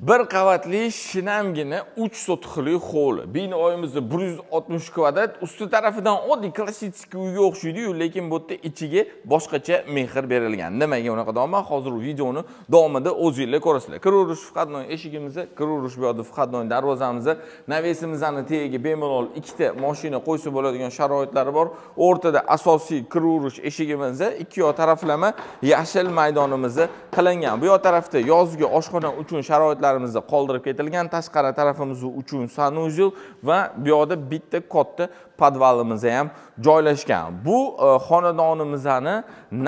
bir qavatli shinamgina uch sotixli hovli binoyimizda bir yuz oltmish kvadrat usti tarafidan oddiy klassический uyga o'xshaydiyu lekin bu yerda ichiga boshqacha mehr berilgan nimaga unaqa deyapman hozir videoni davomida o'zinglar ko'rasizlar kiraverish входной eshigimizni kiraverish bu yoqda входной darvozamizni navesimizni tagiga bemalol ikkita moshina qo'ysa bo'ladigan sharoitlari bor o'rtada asosiy kiraverish eshigimizni ikki yoq taraflama yashil maydonimizni qilingan bu yoq tarafda yozgi oshxona uchun sharoitlar hududlarimizda qoldirib ketilgan tashqari tarafimiz uchun sanuzel va bu yoqda bitta katta podvalimiz ham joylashgan bu e, xonadonimizni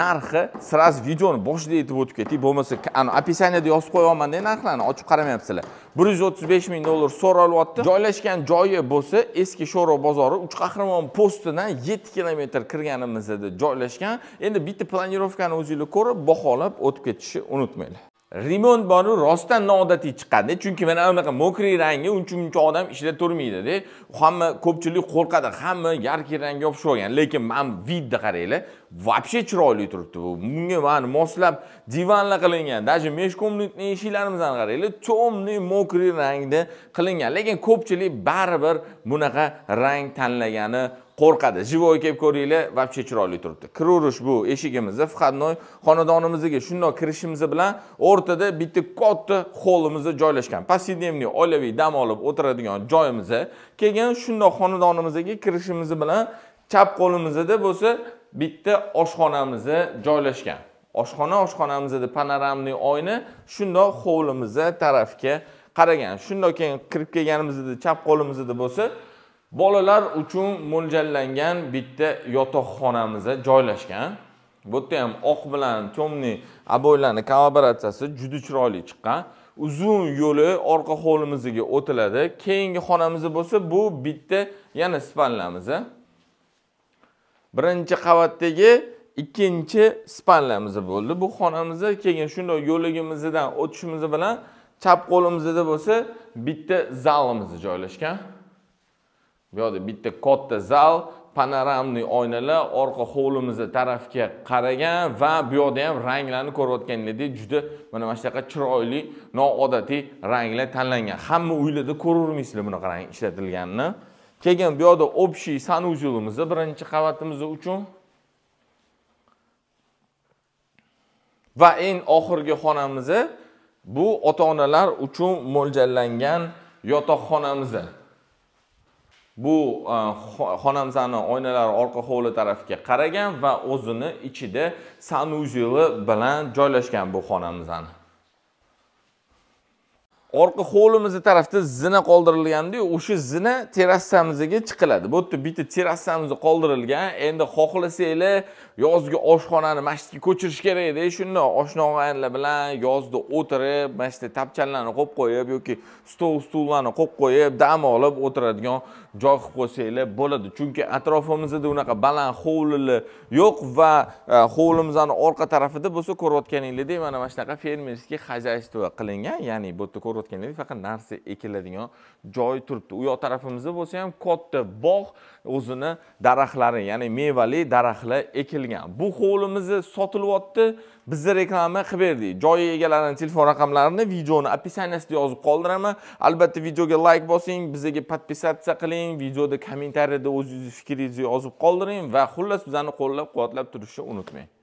narxi сразу videoni boshida aytib o'tib ketdik bo'lmasa описаниеda yozib qo'yyapmanda narxlarni ochib qaramayapsizlar bir yuz o'ttiz besh ming dollar so'ralyapti joylashgan joyi bo'lsa eski sho'ro bozori uch qahramon postidan yetti kilometr kirganimizda joylashgan endi bitta planirovkani o'zinglar ko'rib baholab o'tib ketishni unutmanglar remont boru rostdan noodatiy chiqqanda chunki mana anaqa mokriy rangi uncha muncha odam ishlab turmaydida hamma ko'pchilik qo'rqadi hamma yarki rangga yopishib olgan lekin mana vidda qaranglar вообще chiroyli turibdi bu bunga mana moslab divanlar qilingan даже межкомнатный eshiklarimizni qaranglar темный mokri rangda qilingan lekin ko'pchilik baribir bunaqa rang tanlagani qo'rqadi живой kelib ko'ringlar вообще chiroyli turibdi kiraverish bu eshigimizni входной xonadonimizga shundoq kirishimiz bilan o'rtada bitta katta holimiz joylashgan повседневный oilaviy dam olib o'tiradigan joyimiz keyin shundoq xonadonimizga kirishimiz bilan chap qo'limizda bo'lsa bitta oshxonamiz joylashgan oshxona oshxonamizni panoramniy oyna shundoq hovlimiz tarafga qaragan shundoq keyin kirib kelganimizda chap qo'limizda bo'lsa bolalar uchun mo'ljallangan bitta yotoqxonamizda joylashgan bu yerda ham oq bilan to'mni aboylarni kollaboratsiyasi juda chiroyli chiqqan uzun yo'li orqa hovlimizga o'tiladi keyingi xonamiz bo'lsa bu bitta yana spanlamiz. birinchi qavatdagi ikkinchi spanlamiz bo'ldi bu xonamiz keyin shundoq yo'ligimizdan o'tishimiz bilan chap qo'limizda bo'lsa bitta zalimiz joylashgan bu yoqda bitta katta zal panoramniy oynalar orqa hovlimizni tarafga qaragan va bu yoqda ham ranglarni ko'rayotganingizdek juda mana mana shunaqa chiroyli noodatiy ranglar tanlangan hamma uylarda ko'rvermaysizlar bunaqa rang ishlatilganini keyin bu yoqda общий санузелimiz birinchi qavatimiz uchun va eng oxirgi xonamiz bu ota onalar uchun mo'ljallangan yotoqxonamiz bu e, xonamzani oynalari orqa hovli tarafiga qaragan va o'zini ichida sanuzeli bilan joylashgan bu xonamzani orqa hovlimizni tarafda zina qoldirilgandi o'sha zina terrasamizga chiqiladi bu yerda bitta terrasamiz qoldirilgan endi xohlasanglar yozgi oshxonani mana shu ko'chirish kerakda shunda oshnog'aylar bilan yozda o'tirib mana shu tapchanlarni qo'yib qo'yib yoki stol stullarni qo'yib qo'yib dam olib o'tiradigan joy qilib qo'ysanglar bo'ladi chunki atrofimizda unaqa baland hovlilar yo'q va e, hovlimizni orqa tarafida bo'lsa ko'rayotganinglardek mana mana shunaqa fermerskiy хозяйство qilingan ya'ni bu yerda ko'rsatayotgandek faqat narsa ekiladigan joy turibdi u yoq tarafimizda bo'lsa ham katta bog' o'zini daraxtlari ya'ni mevali daraxtlar ekilgan bu hovlimizni sotilyapti bizni reklama qilib berdik joy egalarini telefon raqamlarini videoni описаниясida yozib qoldiraman albatta videoga layk bosing bizaga подписаться qiling videoda kommentariyada o'zingizni fikringizni yozib qoldiring va xullas bizani qo'llab quvvatlab turishni unutmang